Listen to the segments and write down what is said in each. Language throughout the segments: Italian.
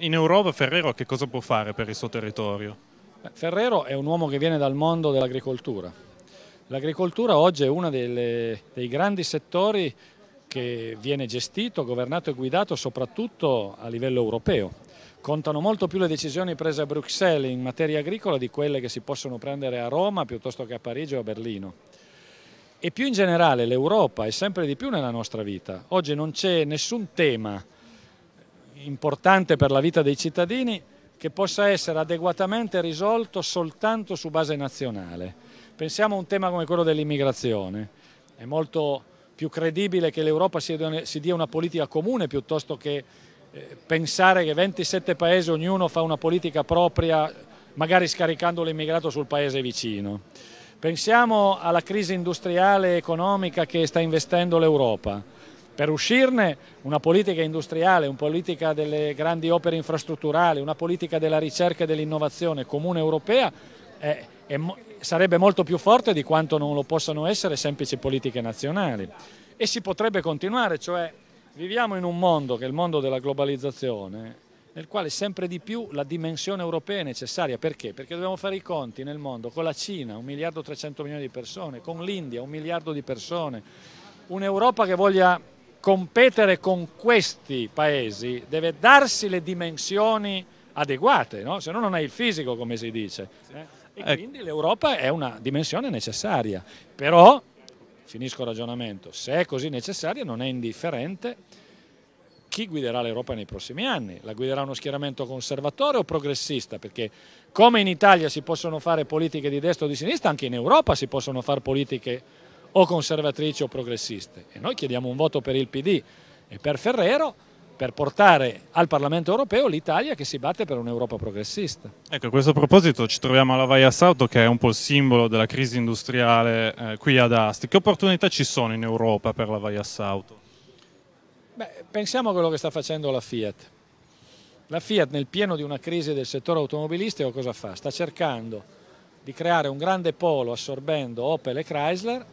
in Europa Ferrero che cosa può fare per il suo territorio? Ferrero è un uomo che viene dal mondo dell'agricoltura. L'agricoltura oggi è uno delle, dei grandi settori che viene gestito, governato e guidato soprattutto a livello europeo. Contano molto più le decisioni prese a Bruxelles in materia agricola di quelle che si possono prendere a Roma piuttosto che a Parigi o a Berlino. E più in generale l'Europa è sempre di più nella nostra vita. Oggi non c'è nessun tema importante per la vita dei cittadini che possa essere adeguatamente risolto soltanto su base nazionale. Pensiamo a un tema come quello dell'immigrazione, è molto più credibile che l'Europa si dia una politica comune piuttosto che eh, pensare che 27 paesi ognuno fa una politica propria magari scaricando l'immigrato sul paese vicino. Pensiamo alla crisi industriale e economica che sta investendo l'Europa per uscirne una politica industriale, una politica delle grandi opere infrastrutturali, una politica della ricerca e dell'innovazione comune europea eh, è, è, sarebbe molto più forte di quanto non lo possano essere semplici politiche nazionali. E si potrebbe continuare, cioè viviamo in un mondo che è il mondo della globalizzazione, nel quale sempre di più la dimensione europea è necessaria. Perché? Perché dobbiamo fare i conti nel mondo con la Cina, un miliardo e 300 milioni di persone, con l'India, un miliardo di persone, un'Europa che voglia competere con questi paesi deve darsi le dimensioni adeguate, no? se no non hai il fisico come si dice. Eh? E ecco. quindi l'Europa è una dimensione necessaria, però, finisco il ragionamento, se è così necessaria non è indifferente chi guiderà l'Europa nei prossimi anni. La guiderà uno schieramento conservatore o progressista? Perché come in Italia si possono fare politiche di destra o di sinistra, anche in Europa si possono fare politiche o conservatrici o progressiste. E noi chiediamo un voto per il PD e per Ferrero per portare al Parlamento europeo l'Italia che si batte per un'Europa progressista. Ecco, a questo proposito ci troviamo alla Vaia Sauto che è un po' il simbolo della crisi industriale eh, qui ad Asti. Che opportunità ci sono in Europa per la Vaia Sauto? Beh, pensiamo a quello che sta facendo la Fiat. La Fiat nel pieno di una crisi del settore automobilistico cosa fa? Sta cercando di creare un grande polo assorbendo Opel e Chrysler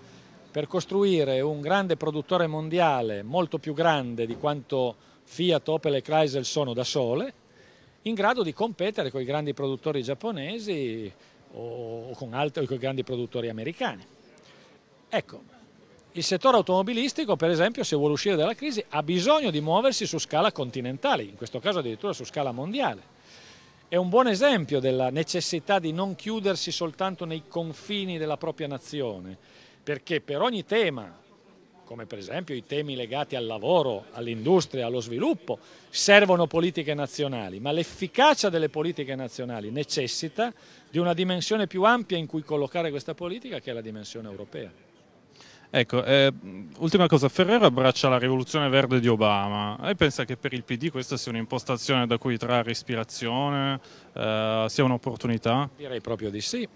per costruire un grande produttore mondiale, molto più grande di quanto Fiat, Opel e Chrysler sono da sole, in grado di competere con i grandi produttori giapponesi o con, altri, o con i grandi produttori americani. Ecco, il settore automobilistico, per esempio, se vuole uscire dalla crisi, ha bisogno di muoversi su scala continentale, in questo caso addirittura su scala mondiale. È un buon esempio della necessità di non chiudersi soltanto nei confini della propria nazione, perché per ogni tema, come per esempio i temi legati al lavoro, all'industria, allo sviluppo, servono politiche nazionali, ma l'efficacia delle politiche nazionali necessita di una dimensione più ampia in cui collocare questa politica che è la dimensione europea. Ecco, eh, ultima cosa, Ferrero abbraccia la rivoluzione verde di Obama. Lei pensa che per il PD questa sia un'impostazione da cui trarre ispirazione, eh, sia un'opportunità? Direi proprio di sì,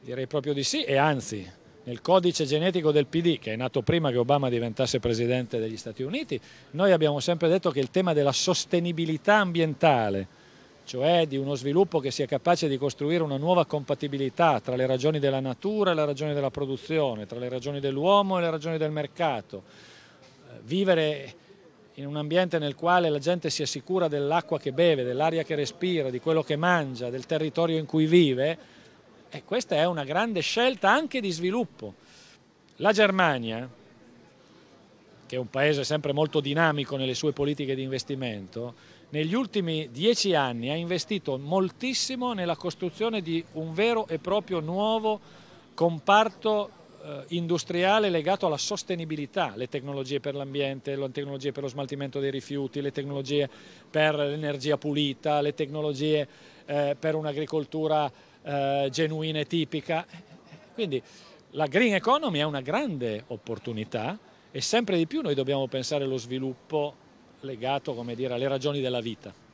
direi proprio di sì e anzi nel codice genetico del PD, che è nato prima che Obama diventasse presidente degli Stati Uniti, noi abbiamo sempre detto che il tema della sostenibilità ambientale, cioè di uno sviluppo che sia capace di costruire una nuova compatibilità tra le ragioni della natura e le ragioni della produzione, tra le ragioni dell'uomo e le ragioni del mercato. Eh, vivere in un ambiente nel quale la gente sia sicura dell'acqua che beve, dell'aria che respira, di quello che mangia, del territorio in cui vive, e questa è una grande scelta anche di sviluppo. La Germania, che è un paese sempre molto dinamico nelle sue politiche di investimento, negli ultimi dieci anni ha investito moltissimo nella costruzione di un vero e proprio nuovo comparto eh, industriale legato alla sostenibilità, le tecnologie per l'ambiente, le tecnologie per lo smaltimento dei rifiuti, le tecnologie per l'energia pulita, le tecnologie eh, per un'agricoltura eh, genuina e tipica. Quindi la green economy è una grande opportunità e sempre di più noi dobbiamo pensare allo sviluppo legato dire, alle ragioni della vita.